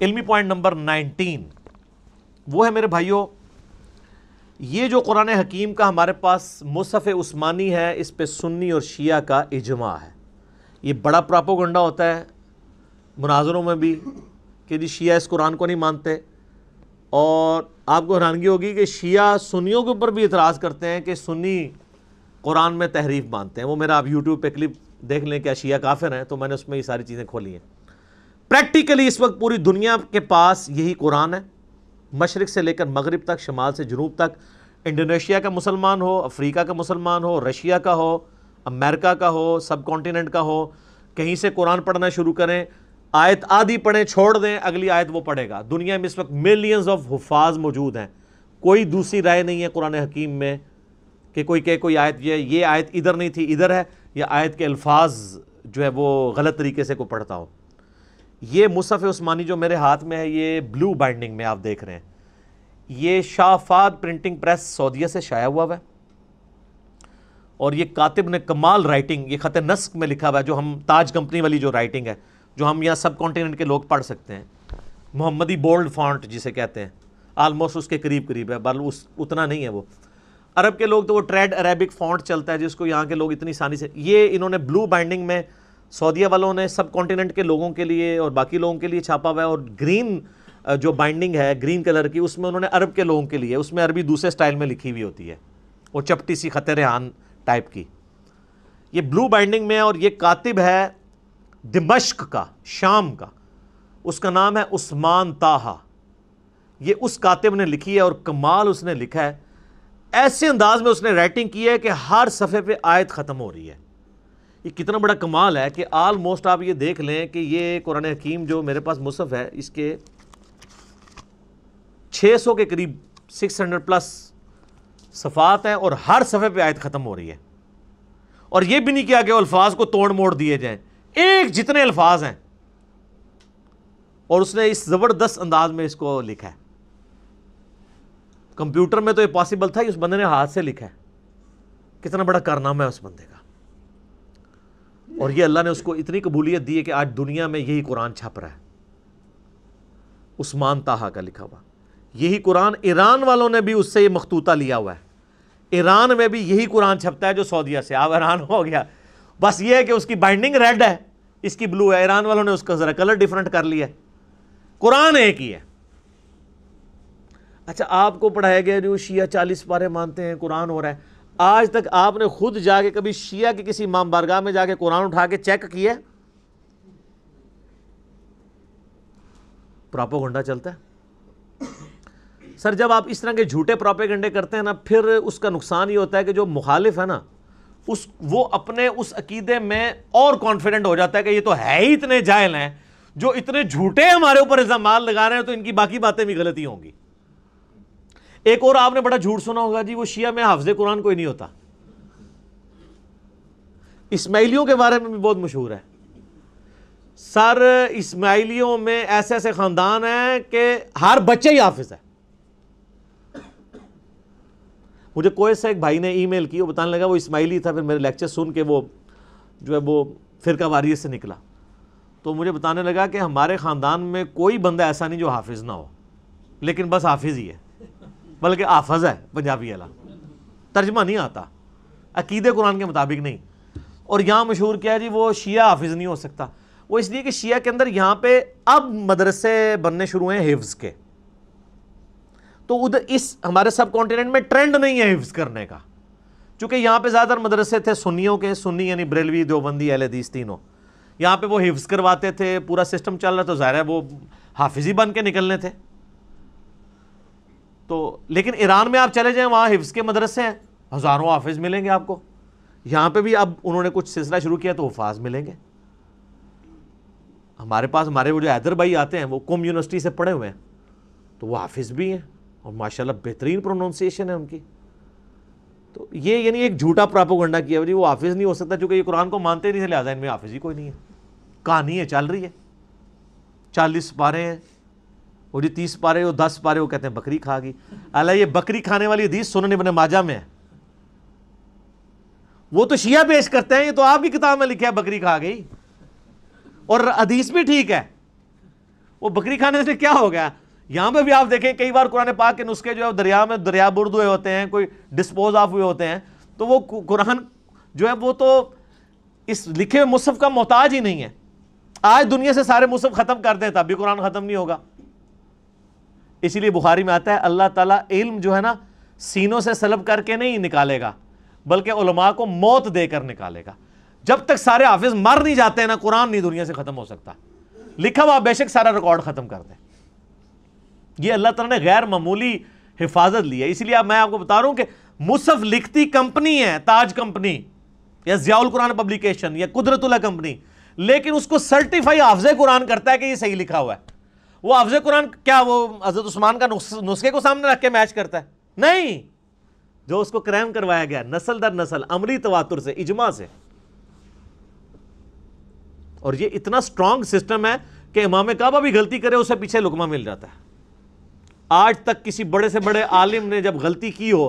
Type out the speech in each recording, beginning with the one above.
इल्मी point number 19 वो है मेरे भाइयों ये जो कुरान हकीम का हमारे पास मुसफ़ उस्मानी है इस पे सुन्नी और शिया का इजमा है ये बड़ा प्रापोगंडा होता है मुनाजरों में भी कि जी शिया इस कुरान को नहीं मानते और आपको हैरानगी होगी कि शिया सुन्नियों के ऊपर भी इतराज़ करते हैं कि सुन्नी कुरान में तहरीफ मानते हैं वो मेरा आप यूट्यूब पे क्लिप देख लें कि अशिया काफिर हैं तो मैंने उसमें ये सारी चीज़ें खोली हैं प्रैक्टिकली इस वक्त पूरी दुनिया के पास यही कुरान है मशरक़ से लेकर मगरब तक शमाल से जनूब तक इंडोनेशिया का मुसलमान हो अफ्रीका का मुसलमान हो रशिया का हो अमेरिका का हो सब कॉन्टीनेंट का हो कहीं से कुरान पढ़ना शुरू करें आयत आदि पढ़ें छोड़ दें अगली आयत वो पढ़ेगा दुनिया में इस वक्त मिलियंस ऑफ हफाज मौजूद हैं कोई दूसरी राय नहीं है कुरान हकीम में कि कोई कहे कोई आयत ये ये आयत इधर नहीं थी इधर है या आयत के अल्फाज जो है वो गलत तरीके से को पढ़ता हो ये मुसफ़ उस्मानी जो मेरे हाथ में है ये ब्लू बाइंडिंग में आप देख रहे हैं ये शाफाद प्रिंटिंग प्रेस सऊदीया से शाया हुआ हुआ है और ये कातिब ने कमाल राइटिंग ये ख़त नस्क में लिखा हुआ है जो हम ताज कंपनी वाली जो राइटिंग है जो हम यहाँ सब कॉन्टीनेंट के लोग पढ़ सकते हैं मोहम्मदी बोल्ड फॉन्ट जिसे कहते हैं आलमोस्ट उसके करीब करीब है बल उस उतना नहीं है वो अरब के लोग तो वो ट्रेड अरेबिक फॉन्ट चलता है जिसको यहाँ के लोग इतनी आसानी से ये इन्होंने ब्लू बाइंडिंग में सऊदीया वालों ने सब कॉन्टिनेंट के लोगों के लिए और बाकी लोगों के लिए छापा हुआ है और ग्रीन जो बाइंडिंग है ग्रीन कलर की उसमें उन्होंने अरब के लोगों के लिए उसमें अरबी दूसरे स्टाइल में लिखी हुई होती है वो चपटी सी आन टाइप की ये ब्लू बाइंडिंग में और ये कातिब है दिमश्क का शाम का उसका नाम है उस्मान ताहा ये उस कातिब ने लिखी है और कमाल उसने लिखा है ऐसे अंदाज में उसने राइटिंग की है कि हर सफ़े पे आयत ख़त्म हो रही है ये कितना बड़ा कमाल है कि आलमोस्ट आप ये देख लें कि ये कुरान हकीम जो मेरे पास मुसफ़ है इसके 600 के करीब 600 प्लस सफ़ात हैं और हर सफ़े पे आयत ख़त्म हो रही है और ये भी नहीं किया कि अल्फाज को तोड़ मोड़ दिए जाएं एक जितने अल्फाज हैं और उसने इस ज़बरदस्त अंदाज में इसको लिखा है कंप्यूटर में तो ये पॉसिबल था कि उस बंदे ने हाथ से लिखा है कितना बड़ा कारनामा है उस बंदे का और ये अल्लाह ने उसको इतनी कबूलियत दी है कि आज दुनिया में यही कुरान छप रहा है उस्मान ताहा का लिखा हुआ यही कुरान ईरान वालों ने भी उससे ये मखतूता लिया हुआ है ईरान में भी यही कुरान छपता है जो सऊदिया से आप ईरान हो गया बस ये है कि उसकी बाइंडिंग रेड है इसकी ब्लू है ईरान वालों ने उसका ज़रा कलर डिफरेंट कर लिया कुरान एक ही है अच्छा आपको पढ़ाया गया जो शिया चालीस पारे मानते हैं कुरान हो रहा है आज तक आपने खुद जाके कभी शिया के किसी इमाम बारगाह में जाके कुरान उठा के चेक किया गंडा चलता है सर जब आप इस तरह के झूठे प्रापे प्रापेगंडे करते हैं ना फिर उसका नुकसान ये होता है कि जो मुखालिफ है ना उस वो अपने उस अकीदे में और कॉन्फिडेंट हो जाता है कि ये तो है ही इतने जायल हैं जो इतने झूठे हमारे ऊपर इल्ज़ाम लगा रहे हैं तो इनकी बाकी बातें भी गलती होंगी एक और आपने बड़ा झूठ सुना होगा जी वो शिया में हाफज कुरान कोई नहीं होता इसमाइलियों के बारे में भी बहुत मशहूर है सर इसमाइलियों में ऐसे ऐसे ख़ानदान हैं कि हर बच्चे ही हाफिज है मुझे कोई सा एक भाई ने ई मेल की वो बताने लगा वो इसमाइली था फिर मेरे लेक्चर सुन के वो जो है वो फिरका वारियत से निकला तो मुझे बताने लगा कि हमारे ख़ानदान में कोई बंदा ऐसा नहीं जो हाफिज़ ना हो लेकिन बस हाफिज़ ही है बल्कि आफज है पंजाबी वाला तर्जमा नहीं आता अकीदे कुरान के मुताबिक नहीं और यहाँ मशहूर क्या है जी वो शिया हाफिज़ नहीं हो सकता वो इसलिए कि शिया के अंदर यहाँ पे अब मदरसे बनने शुरू हैं हिफ्स के तो उधर इस हमारे सब कॉन्टिनेंट में ट्रेंड नहीं है हिफ्स करने का चूँकि यहाँ पे ज़्यादातर मदरसे थे सुन्नियों के सुन्नी यानी ब्रेलवी देवबंदी एलदीस तीनों यहाँ पे वो हिफ्ज़ करवाते थे पूरा सिस्टम चल रहा तो ज़ाहिर है वो हाफिज ही बन के निकलने थे तो लेकिन ईरान में आप चले जाएँ वहाँ हिफ्स के मदरसे हैं हज़ारों हाफिज़ मिलेंगे आपको यहाँ पर भी अब उन्होंने कुछ सिलसिला शुरू किया तो हफाज मिलेंगे हमारे पास हमारे वो जो हैदर भाई आते हैं वो कुम यूनिवर्सिटी से पढ़े हुए हैं तो वो हाफिज़ भी हैं और माशाल्लाह बेहतरीन प्रोनाउंसिएशन है उनकी तो ये यानी एक झूठा प्रापोगंडा किया वो हाफिज़ नहीं हो सकता क्योंकि ये कुरान को मानते नहीं थे लिहाजा इनमें हाफिज़ ही कोई नहीं है कहानी है चल रही है चालीस पारे हैं और जो तीस पारे हो दस पारे हो कहते हैं बकरी खा गई अला ये बकरी खाने वाली हदीस सुनने बने माजा में है वो तो शिया पेश करते हैं ये तो आपकी किताब में लिखा है बकरी खा गई और अदीस भी ठीक है वो बकरी खाने से क्या हो गया यहां पे भी आप देखें कई बार कुरान पाक के नुस्खे जो है दरिया में दरिया बुर्द हुए होते हैं कोई डिस्पोज ऑफ हुए होते हैं तो वो कुरान जो है वो तो इस लिखे हुए मुसफ़ का मोहताज ही नहीं है आज दुनिया से सारे मुसफ़ ख़त्म कर दें तब भी कुरान ख़त्म नहीं होगा इसीलिए बुखारी में आता है अल्लाह ताला इल्म जो है ना सीनों से सलब करके नहीं निकालेगा बल्कि उलमा को मौत देकर निकालेगा जब तक सारे हाफिज मर नहीं जाते हैं ना कुरान नहीं दुनिया से ख़त्म हो सकता लिखा हुआ बेशक सारा रिकॉर्ड ख़त्म कर दे ये अल्लाह तला ने गैर मामूली हिफाजत ली है इसलिए अब मैं आपको बता रहा हूं कि मुसफ़ लिखती कंपनी है ताज कंपनी या जियाउल कुरान पब्लिकेशन या कुदरतुल्ला कंपनी लेकिन उसको सर्टिफाई हाफजे कुरान करता है कि ये सही लिखा हुआ है वो अफज कुरान क्या वो हजरत उस्मान का नुस्खे को सामने रख के मैच करता है नहीं जो उसको क्रैम करवाया गया नसल दर नसल अमली तवातुर से इजमा से और ये इतना स्ट्रांग सिस्टम है कि इमाम काबा भी गलती करे उसे पीछे लुकमा मिल जाता है आज तक किसी बड़े से बड़े आलिम ने जब गलती की हो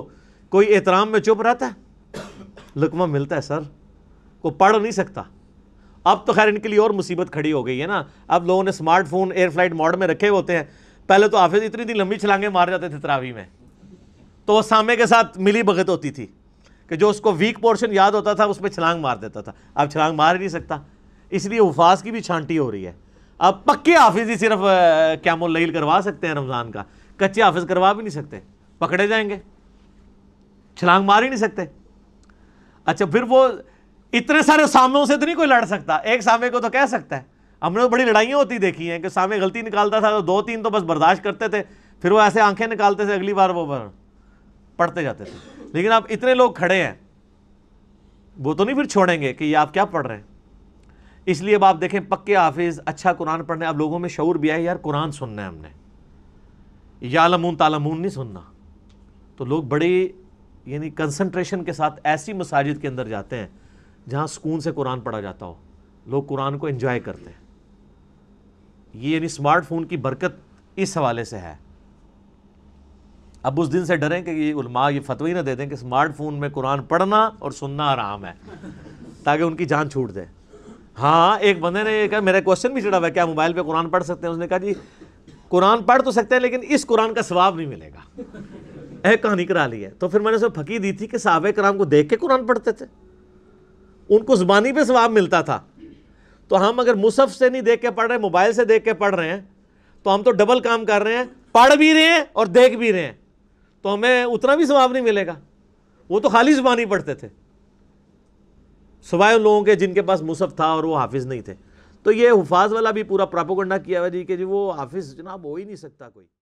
कोई एहतराम में चुप रहता है लुकमा मिलता है सर को पढ़ नहीं सकता अब तो खैर इनके लिए और मुसीबत खड़ी हो गई है ना अब लोगों ने स्मार्टफोन एयर फ्लाइट मॉड में रखे होते हैं पहले तो हाफिज इतनी दिन लंबी छलांगे मार जाते थे तरावी में तो वो सामे के साथ मिली भगत होती थी कि जो उसको वीक पोर्शन याद होता था उस पर छलांग मार देता था अब छलांग मार ही नहीं सकता इसलिए उफास की भी छांटी हो रही है अब पक्के हाफिज ही सिर्फ क्यामल करवा सकते हैं रमज़ान का कच्चे हाफिज करवा भी नहीं सकते पकड़े जाएंगे छलांग मार ही नहीं सकते अच्छा फिर वो इतने सारे सामों से तो नहीं कोई लड़ सकता एक सामे को तो कह सकता है हमने तो बड़ी लड़ाइयाँ होती देखी हैं कि सामे गलती निकालता था तो दो तीन तो बस बर्दाश्त करते थे फिर वो ऐसे आंखें निकालते थे अगली बार वो पढ़ते जाते थे लेकिन आप इतने लोग खड़े हैं वो तो नहीं फिर छोड़ेंगे कि ये आप क्या पढ़ रहे हैं इसलिए अब आप देखें पक्के हाफिज अच्छा कुरान पढ़ने अब लोगों में शौर भी आए यार कुरान सुनना है हमने यालमून तालमून नहीं सुनना तो लोग बड़ी यानी कंसंट्रेशन के साथ ऐसी मसाजिद के अंदर जाते हैं जहाँ सुकून से कुरान पढ़ा जाता हो लोग कुरान को इंजॉय करते हैं ये यानी स्मार्टफोन की बरकत इस हवाले से है अब उस दिन से डरें कि ये उलमा ये फतवी ना दे दें कि स्मार्टफोन में कुरान पढ़ना और सुनना आराम है ताकि उनकी जान छूट दे हाँ एक बंदे ने कहा मेरा क्वेश्चन भी चढ़ा हुआ क्या मोबाइल पे कुरान पढ़ सकते हैं उसने कहा जी कुरान पढ़ तो सकते हैं लेकिन इस कुरान का स्वाब नहीं मिलेगा एक कहानी करा ली है तो फिर मैंने उसमें फकी दी थी कि साहब कराम को देख के कुरान पढ़ते थे उनको ज़ुबानी पे स्वाब मिलता था तो हम अगर मुसफ़ से नहीं देख के पढ़ रहे मोबाइल से देख के पढ़ रहे हैं तो हम तो डबल काम कर रहे हैं पढ़ भी रहे हैं और देख भी रहे हैं तो हमें उतना भी स्वाब नहीं मिलेगा वो तो खाली ज़ुबानी पढ़ते थे सिवाय उन लोगों के जिनके पास मुसफ़ था और वो हाफिज़ नहीं थे तो ये हुफाज वाला भी पूरा प्रापोगंडा किया हुआ जी कि जी वो हाफिज़ जनाब हो ही नहीं सकता कोई